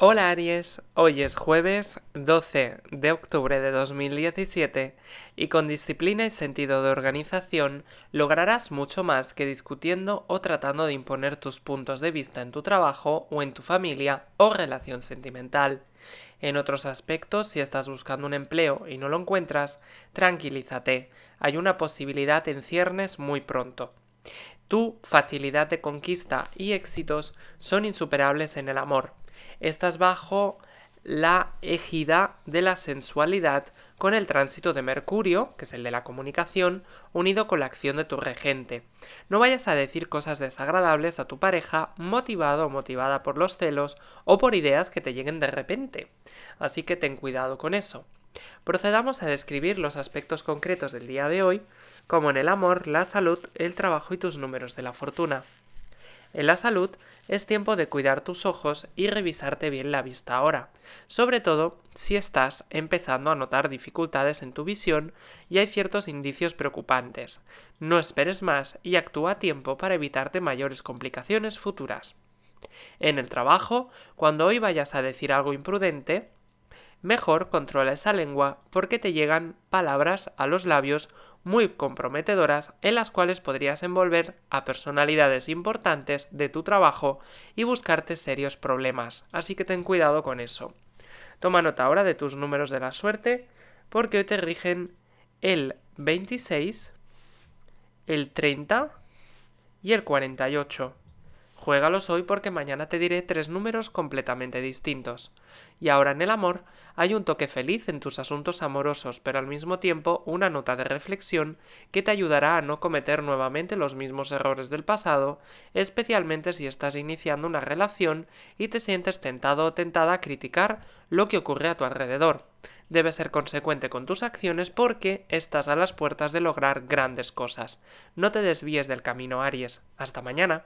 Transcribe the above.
Hola Aries, hoy es jueves 12 de octubre de 2017 y con disciplina y sentido de organización lograrás mucho más que discutiendo o tratando de imponer tus puntos de vista en tu trabajo o en tu familia o relación sentimental. En otros aspectos, si estás buscando un empleo y no lo encuentras, tranquilízate, hay una posibilidad en ciernes muy pronto. Tu facilidad de conquista y éxitos son insuperables en el amor Estás bajo la égida de la sensualidad con el tránsito de Mercurio, que es el de la comunicación, unido con la acción de tu regente. No vayas a decir cosas desagradables a tu pareja motivado o motivada por los celos o por ideas que te lleguen de repente. Así que ten cuidado con eso. Procedamos a describir los aspectos concretos del día de hoy, como en el amor, la salud, el trabajo y tus números de la fortuna. En la salud es tiempo de cuidar tus ojos y revisarte bien la vista ahora, sobre todo si estás empezando a notar dificultades en tu visión y hay ciertos indicios preocupantes. No esperes más y actúa a tiempo para evitarte mayores complicaciones futuras. En el trabajo, cuando hoy vayas a decir algo imprudente, mejor controla esa lengua porque te llegan palabras a los labios muy comprometedoras en las cuales podrías envolver a personalidades importantes de tu trabajo y buscarte serios problemas, así que ten cuidado con eso. Toma nota ahora de tus números de la suerte porque hoy te rigen el 26, el 30 y el 48. Juégalos hoy porque mañana te diré tres números completamente distintos. Y ahora en el amor hay un toque feliz en tus asuntos amorosos, pero al mismo tiempo una nota de reflexión que te ayudará a no cometer nuevamente los mismos errores del pasado, especialmente si estás iniciando una relación y te sientes tentado o tentada a criticar lo que ocurre a tu alrededor. Debes ser consecuente con tus acciones porque estás a las puertas de lograr grandes cosas. No te desvíes del camino, Aries. Hasta mañana.